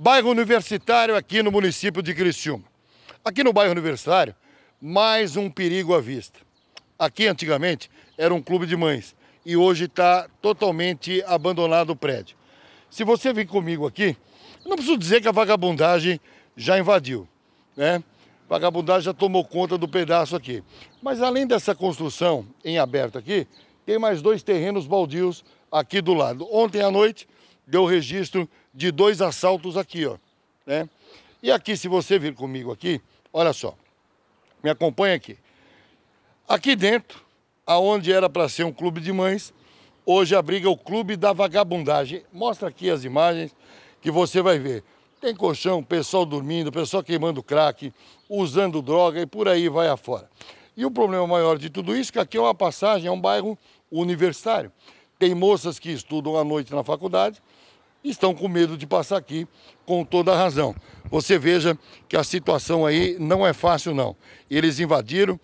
Bairro Universitário aqui no município de Criciúma. Aqui no bairro Universitário, mais um perigo à vista. Aqui antigamente era um clube de mães e hoje está totalmente abandonado o prédio. Se você vir comigo aqui, não preciso dizer que a vagabundagem já invadiu, né? vagabundagem já tomou conta do pedaço aqui. Mas além dessa construção em aberto aqui, tem mais dois terrenos baldios aqui do lado. Ontem à noite deu registro de dois assaltos aqui, ó. Né? E aqui, se você vir comigo aqui, olha só. Me acompanha aqui. Aqui dentro, aonde era para ser um clube de mães, hoje abriga é o clube da vagabundagem. Mostra aqui as imagens que você vai ver. Tem colchão, pessoal dormindo, pessoal queimando crack, usando droga e por aí vai afora. E o problema maior de tudo isso é que aqui é uma passagem, é um bairro universitário. Tem moças que estudam à noite na faculdade estão com medo de passar aqui com toda a razão. Você veja que a situação aí não é fácil não. Eles invadiram,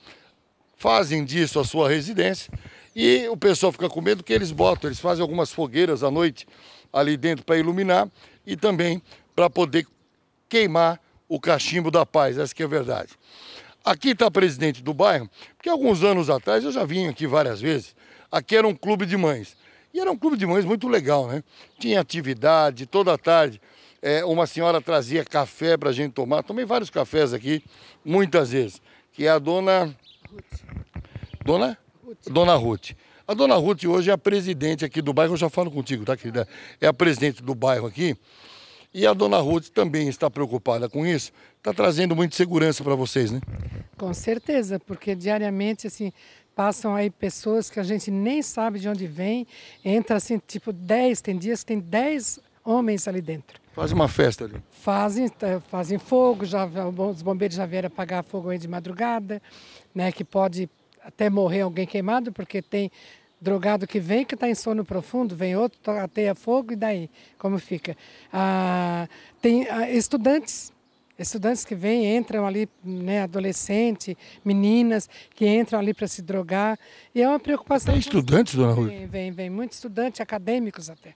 fazem disso a sua residência e o pessoal fica com medo que eles botam, eles fazem algumas fogueiras à noite ali dentro para iluminar e também para poder queimar o cachimbo da paz, essa que é a verdade. Aqui está presidente do bairro, porque alguns anos atrás eu já vim aqui várias vezes. Aqui era um clube de mães. E era um clube de mães muito legal, né? Tinha atividade toda tarde. É, uma senhora trazia café para a gente tomar. Tomei vários cafés aqui, muitas vezes. Que é a dona. Ruth. Dona? Ruth. Dona Ruth. A dona Ruth hoje é a presidente aqui do bairro. Eu já falo contigo, tá, querida? É a presidente do bairro aqui. E a dona Ruth também está preocupada com isso. Está trazendo muita segurança para vocês, né? Com certeza, porque diariamente, assim, passam aí pessoas que a gente nem sabe de onde vem, entra assim, tipo 10, tem dias que tem 10 homens ali dentro. Faz uma festa ali. Fazem, eh, fazem fogo, já, os bombeiros já vieram apagar fogo aí de madrugada, né? Que pode até morrer alguém queimado, porque tem drogado que vem que está em sono profundo, vem outro, ateia fogo e daí como fica? Ah, tem ah, estudantes Estudantes que vêm, entram ali, né, adolescente, meninas que entram ali para se drogar. E é uma preocupação. Tem estudantes, dona Rui. Vem, vem, vem. Muitos estudantes, acadêmicos até,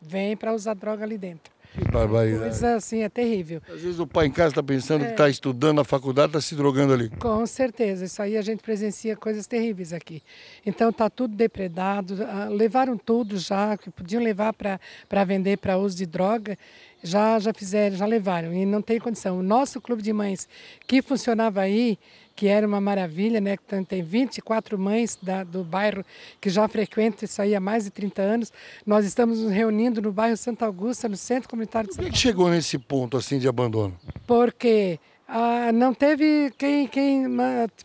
vêm para usar droga ali dentro. Que Coisa assim, é terrível. Às vezes o pai em casa está pensando é. que está estudando na faculdade, está se drogando ali. Com certeza, isso aí a gente presencia coisas terríveis aqui. Então está tudo depredado, ah, levaram tudo já, que podiam levar para vender para uso de droga já, já fizeram, já levaram e não tem condição. O nosso clube de mães que funcionava aí, que era uma maravilha, né? Tem 24 mães da, do bairro que já frequentam isso aí há mais de 30 anos. Nós estamos nos reunindo no bairro Santa Augusta, no Centro Comunitário de Santa Por que chegou nesse ponto assim de abandono? Porque ah, não teve quem, quem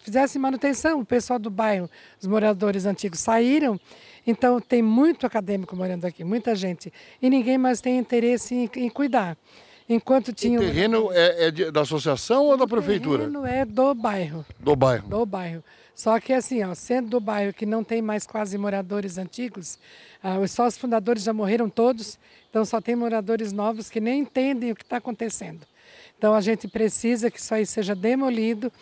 fizesse manutenção, o pessoal do bairro, os moradores antigos saíram então, tem muito acadêmico morando aqui, muita gente. E ninguém mais tem interesse em, em cuidar. Enquanto tinha. O terreno é, é de, da associação ou da prefeitura? O terreno é do bairro. Do bairro. Do bairro. Só que assim, ó, sendo do bairro que não tem mais quase moradores antigos, ah, os fundadores já morreram todos, então só tem moradores novos que nem entendem o que está acontecendo. Então a gente precisa que isso aí seja demolido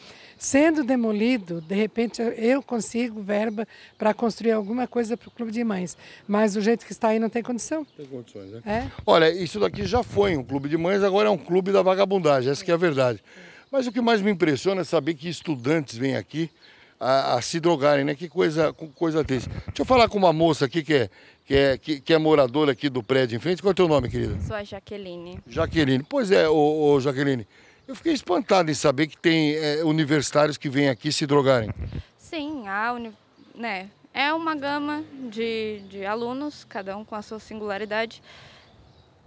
sendo demolido, de repente eu consigo verba para construir alguma coisa para o clube de mães. Mas o jeito que está aí não tem condição. Tem condições, né? É? Olha, isso daqui já foi um clube de mães, agora é um clube da vagabundagem, essa é a verdade. Mas o que mais me impressiona é saber que estudantes vêm aqui a, a se drogarem, né? Que coisa, coisa triste. Deixa eu falar com uma moça aqui que é, que é, que, que, é moradora aqui do prédio em frente. Qual é o teu nome, querida? Sou a Jaqueline. Jaqueline. Pois é, ô, ô Jaqueline. Eu fiquei espantado em saber que tem é, universitários que vêm aqui se drogarem. Sim, a uni... né? é uma gama de, de alunos, cada um com a sua singularidade.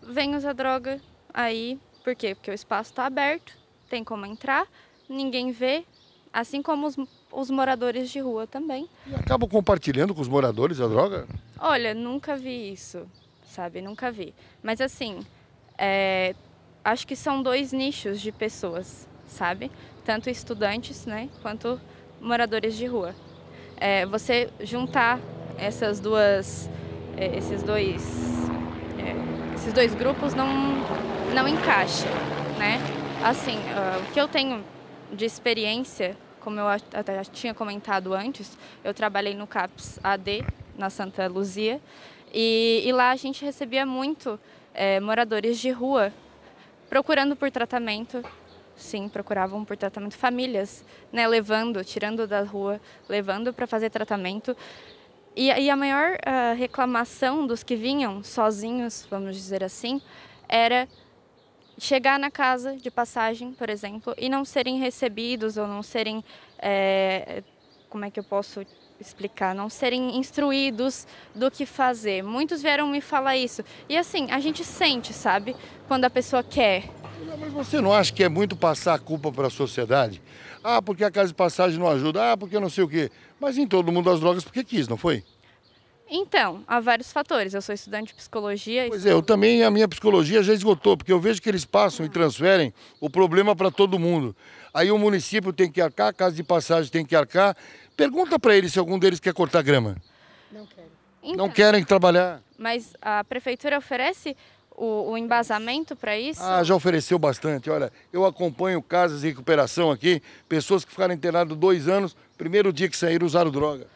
Vem usar droga aí, por quê? Porque o espaço está aberto, tem como entrar, ninguém vê, assim como os, os moradores de rua também. E acabam compartilhando com os moradores a droga? Olha, nunca vi isso, sabe? Nunca vi. Mas assim, é, acho que são dois nichos de pessoas, sabe? Tanto estudantes, né, quanto moradores de rua. É, você juntar essas duas, é, esses dois, é, esses dois grupos não, não encaixa, né? Assim, uh, o que eu tenho de experiência, como eu até tinha comentado antes, eu trabalhei no CAPS AD na Santa Luzia e, e lá a gente recebia muito é, moradores de rua procurando por tratamento. Sim, procuravam por tratamento. Famílias, né, levando, tirando da rua, levando para fazer tratamento. E, e a maior uh, reclamação dos que vinham sozinhos, vamos dizer assim, era chegar na casa de passagem, por exemplo, e não serem recebidos ou não serem. É, como é que eu posso explicar, não serem instruídos do que fazer. Muitos vieram me falar isso. E assim, a gente sente, sabe, quando a pessoa quer. Mas você não acha que é muito passar a culpa para a sociedade? Ah, porque a casa de passagem não ajuda, ah, porque não sei o quê. Mas em todo mundo as drogas porque quis, não foi? Então, há vários fatores. Eu sou estudante de psicologia. Pois é, eu também, a minha psicologia já esgotou, porque eu vejo que eles passam e transferem o problema para todo mundo. Aí o município tem que arcar, a casa de passagem tem que arcar, Pergunta para eles se algum deles quer cortar grama. Não querem. Então, não querem trabalhar. Mas a prefeitura oferece o, o embasamento para isso? Ah, já ofereceu bastante. Olha, eu acompanho casas de recuperação aqui, pessoas que ficaram internadas dois anos, primeiro dia que saíram usaram droga.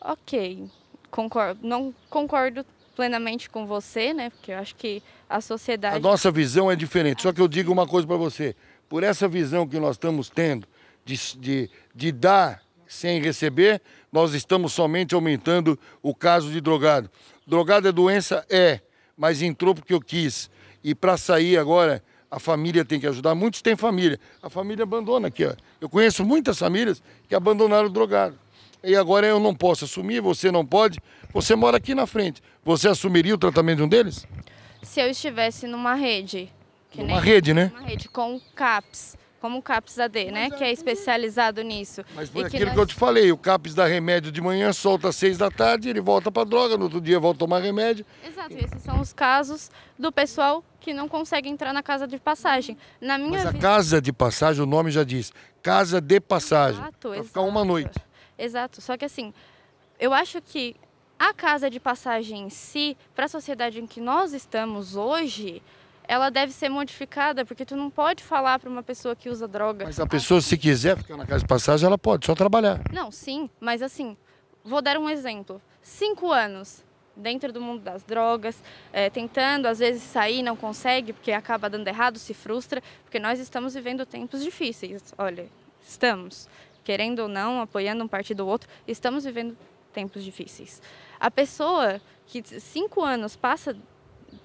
Ok, concordo. Não concordo plenamente com você, né? Porque eu acho que a sociedade. A nossa visão é diferente. Só que eu digo uma coisa para você: por essa visão que nós estamos tendo de, de, de dar sem receber, nós estamos somente aumentando o caso de drogado. Drogado é doença? É, mas entrou porque eu quis. E para sair agora, a família tem que ajudar. Muitos têm família. A família abandona aqui. Ó. Eu conheço muitas famílias que abandonaram o drogado. E agora eu não posso assumir, você não pode. Você mora aqui na frente. Você assumiria o tratamento de um deles? Se eu estivesse numa rede. uma rede, né? Uma rede com CAPS como o CAPS AD, né? É que é especializado nisso. Mas foi e aquilo que, nós... que eu te falei, o CAPS dá remédio de manhã, solta às seis da tarde, ele volta para droga, no outro dia volta a tomar remédio. Exato, e... esses são os casos do pessoal que não consegue entrar na casa de passagem. Na minha Mas a vida... casa de passagem, o nome já diz, casa de passagem. Exato, exato. ficar uma noite. Exato, só que assim, eu acho que a casa de passagem em si, para a sociedade em que nós estamos hoje, ela deve ser modificada, porque tu não pode falar para uma pessoa que usa droga. Mas a pessoa, se quiser ficar na casa de passagem, ela pode, só trabalhar. Não, sim, mas assim, vou dar um exemplo. Cinco anos dentro do mundo das drogas, é, tentando às vezes sair, não consegue, porque acaba dando errado, se frustra, porque nós estamos vivendo tempos difíceis. Olha, estamos, querendo ou não, apoiando um partido ou outro, estamos vivendo tempos difíceis. A pessoa que cinco anos passa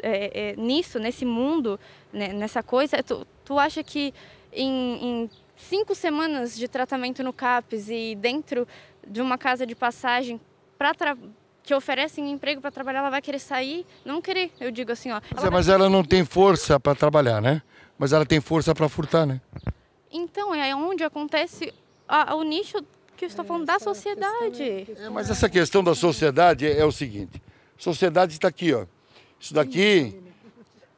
é, é, nisso, nesse mundo, né, nessa coisa, tu, tu acha que em, em cinco semanas de tratamento no CAPES e dentro de uma casa de passagem para que oferecem emprego para trabalhar, ela vai querer sair, não querer, eu digo assim, ó. Ela é, mas ela não tem força para trabalhar, né? Mas ela tem força para furtar, né? Então, é onde acontece a, o nicho que eu estou é, falando da é sociedade. É, mas essa questão da sociedade é, é o seguinte, sociedade está aqui, ó. Isso daqui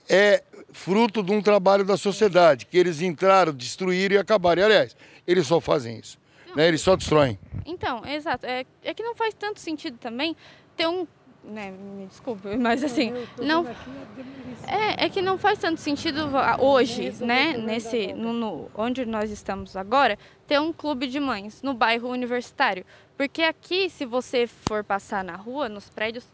é fruto de um trabalho da sociedade, que eles entraram, destruíram e acabaram. E, aliás, eles só fazem isso. Né? Eles só destroem. Então, exato. É, é que não faz tanto sentido também ter um né, me desculpe, mas assim, não é, é que não faz tanto sentido hoje, né, nesse no, no, onde nós estamos agora, ter um clube de mães no bairro universitário, porque aqui se você for passar na rua, nos prédios,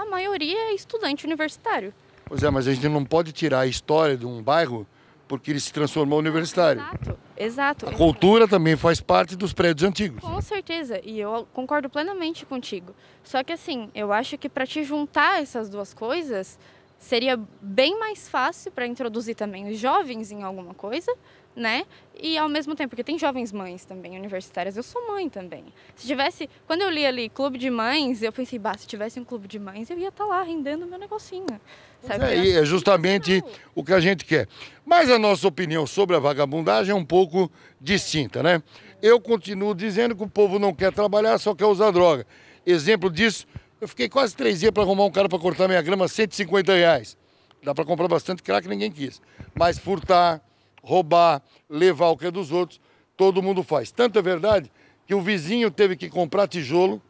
a maioria é estudante universitário. Pois é, mas a gente não pode tirar a história de um bairro porque ele se transformou em universitário. Exato, exato. A cultura também faz parte dos prédios antigos. Com certeza, e eu concordo plenamente contigo. Só que assim, eu acho que para te juntar essas duas coisas, seria bem mais fácil para introduzir também os jovens em alguma coisa, né? E ao mesmo tempo, porque tem jovens mães também universitárias, eu sou mãe também. Se tivesse, quando eu li ali Clube de Mães, eu pensei, bah, se tivesse um clube de mães, eu ia estar tá lá rendendo meu negocinho. Sabe? É, é justamente o que a gente quer. Mas a nossa opinião sobre a vagabundagem é um pouco distinta, né? Eu continuo dizendo que o povo não quer trabalhar, só quer usar droga. Exemplo disso eu fiquei quase três dias para arrumar um cara para cortar minha grama, 150 reais. Dá para comprar bastante crack, ninguém quis. Mas furtar, roubar, levar o que é dos outros, todo mundo faz. Tanto é verdade que o vizinho teve que comprar tijolo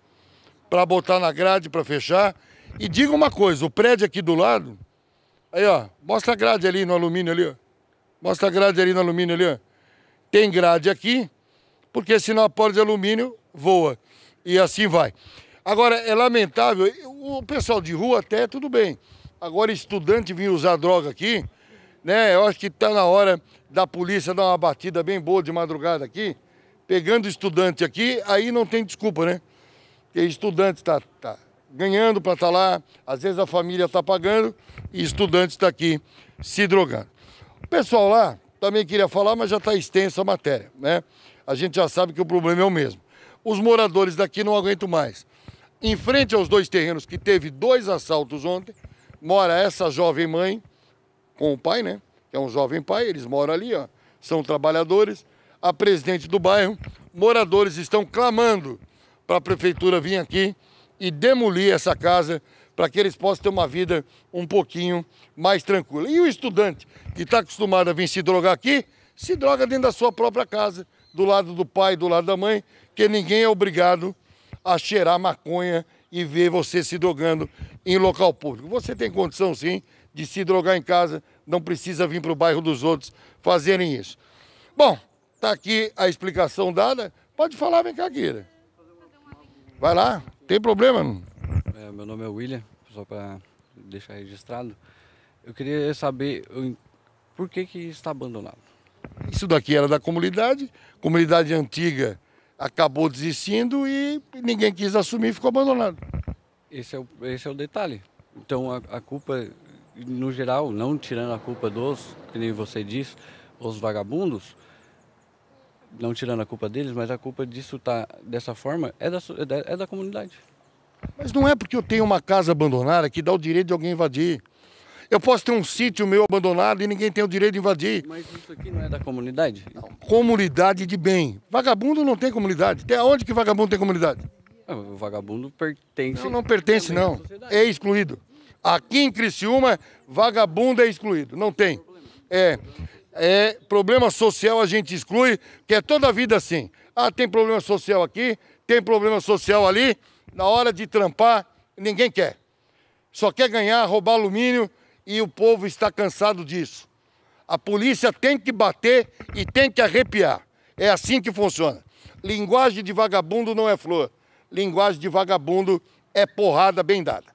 para botar na grade, para fechar. E diga uma coisa, o prédio aqui do lado, aí ó, mostra a grade ali no alumínio ali, ó. Mostra a grade ali no alumínio ali, ó. Tem grade aqui, porque senão a porta de alumínio voa. E assim vai. Agora, é lamentável, o pessoal de rua até tudo bem. Agora, estudante vir usar droga aqui, né? Eu acho que está na hora da polícia dar uma batida bem boa de madrugada aqui, pegando estudante aqui, aí não tem desculpa, né? Porque estudante está tá ganhando para estar tá lá, às vezes a família está pagando e estudante está aqui se drogando. O pessoal lá também queria falar, mas já está extensa a matéria, né? A gente já sabe que o problema é o mesmo. Os moradores daqui não aguentam mais. Em frente aos dois terrenos que teve dois assaltos ontem, mora essa jovem mãe com o pai, né? Que é um jovem pai, eles moram ali, ó, são trabalhadores. A presidente do bairro, moradores estão clamando para a prefeitura vir aqui e demolir essa casa para que eles possam ter uma vida um pouquinho mais tranquila. E o estudante que está acostumado a vir se drogar aqui, se droga dentro da sua própria casa, do lado do pai, do lado da mãe, que ninguém é obrigado a cheirar maconha e ver você se drogando em local público. Você tem condição, sim, de se drogar em casa, não precisa vir para o bairro dos outros fazerem isso. Bom, está aqui a explicação dada. Pode falar, vem cá, Guira. Vai lá, tem problema? É, meu nome é William, só para deixar registrado. Eu queria saber por que, que está abandonado. Isso daqui era da comunidade, comunidade antiga acabou desistindo e ninguém quis assumir e ficou abandonado. Esse é o, esse é o detalhe. Então a, a culpa, no geral, não tirando a culpa dos, que nem você diz, os vagabundos, não tirando a culpa deles, mas a culpa disso tá dessa forma é da, é, é da comunidade. Mas não é porque eu tenho uma casa abandonada que dá o direito de alguém invadir. Eu posso ter um sítio meu abandonado e ninguém tem o direito de invadir. Mas isso aqui não é da comunidade? Não. Comunidade de bem. Vagabundo não tem comunidade. Até onde que vagabundo tem comunidade? Ah, o vagabundo pertence. Não, não pertence, não. É excluído. Aqui em Criciúma, vagabundo é excluído. Não tem. É. É, problema social a gente exclui, que é toda a vida assim. Ah, tem problema social aqui, tem problema social ali. Na hora de trampar, ninguém quer. Só quer ganhar, roubar alumínio, e o povo está cansado disso. A polícia tem que bater e tem que arrepiar. É assim que funciona. Linguagem de vagabundo não é flor. Linguagem de vagabundo é porrada bem dada.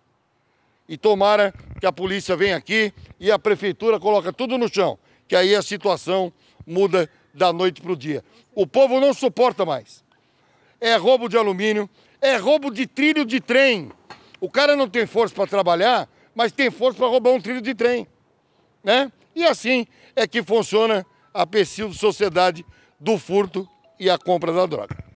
E tomara que a polícia venha aqui e a prefeitura coloca tudo no chão, que aí a situação muda da noite para o dia. O povo não suporta mais. É roubo de alumínio, é roubo de trilho de trem. O cara não tem força para trabalhar, mas tem força para roubar um trilho de trem. Né? E assim é que funciona a pecil sociedade do furto e a compra da droga.